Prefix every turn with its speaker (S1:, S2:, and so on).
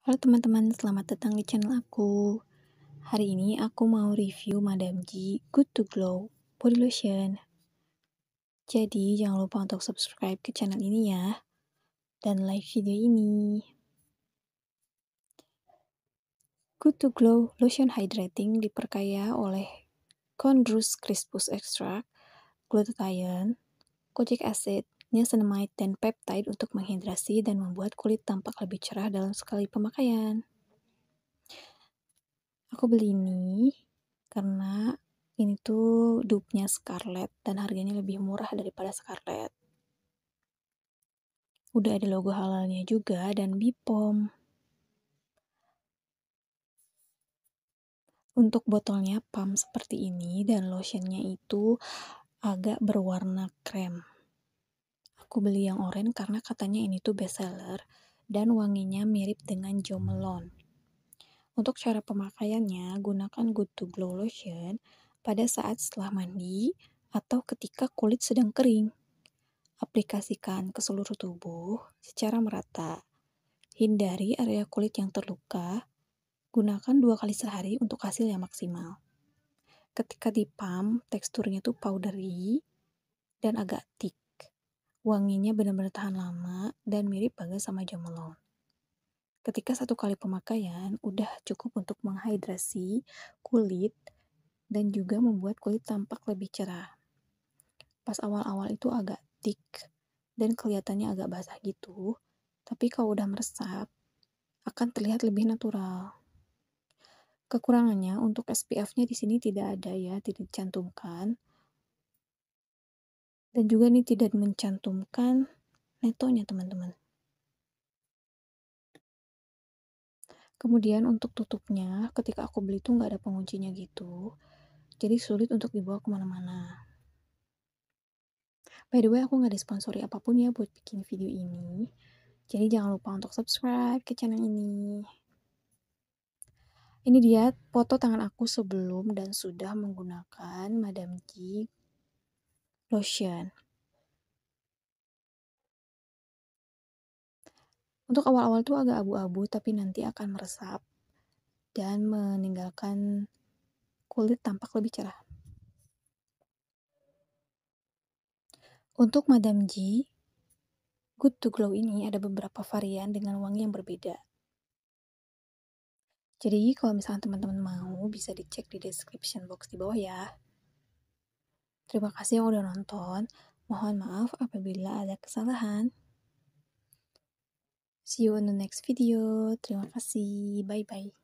S1: Halo teman-teman, selamat datang di channel aku. Hari ini aku mau review Madame G Good to Glow Body Lotion. Jadi jangan lupa untuk subscribe ke channel ini ya. Dan like video ini. Good to Glow Lotion Hydrating diperkaya oleh Condrus Crispus Extract, Glutathione, Kojic Acid, niacinamide dan peptide untuk menghidrasi dan membuat kulit tampak lebih cerah dalam sekali pemakaian. Aku beli ini karena ini tuh dupnya scarlet Scarlett dan harganya lebih murah daripada Scarlett. Udah ada logo halalnya juga dan Bipom. Untuk botolnya pump seperti ini dan lotionnya itu agak berwarna krem. Aku beli yang orange karena katanya ini tuh best seller dan wanginya mirip dengan jomelon. Untuk cara pemakaiannya, gunakan Good to Glow Lotion pada saat setelah mandi atau ketika kulit sedang kering. Aplikasikan ke seluruh tubuh secara merata. Hindari area kulit yang terluka. Gunakan dua kali sehari untuk hasil yang maksimal. Ketika dipam, teksturnya tuh powdery dan agak thick. Wanginya benar-benar tahan lama dan mirip banget sama jam Ketika satu kali pemakaian, udah cukup untuk menghidrasi kulit dan juga membuat kulit tampak lebih cerah. Pas awal-awal itu agak thick dan kelihatannya agak basah gitu, tapi kalau udah meresap, akan terlihat lebih natural. Kekurangannya untuk SPF-nya di sini tidak ada ya, tidak dicantumkan dan juga ini tidak mencantumkan netonya teman-teman. Kemudian untuk tutupnya, ketika aku beli itu nggak ada penguncinya gitu, jadi sulit untuk dibawa kemana-mana. By the way, aku nggak disponsori apapun ya buat bikin video ini, jadi jangan lupa untuk subscribe ke channel ini. Ini dia foto tangan aku sebelum dan sudah menggunakan Madam G lotion. Untuk awal-awal tuh agak abu-abu, tapi nanti akan meresap dan meninggalkan kulit tampak lebih cerah. Untuk Madam G, Good to Glow ini ada beberapa varian dengan wangi yang berbeda. Jadi kalau misalnya teman-teman mau bisa dicek di description box di bawah ya. Terima kasih yang udah nonton. Mohon maaf apabila ada kesalahan. See you in the next video. Terima kasih. Bye-bye.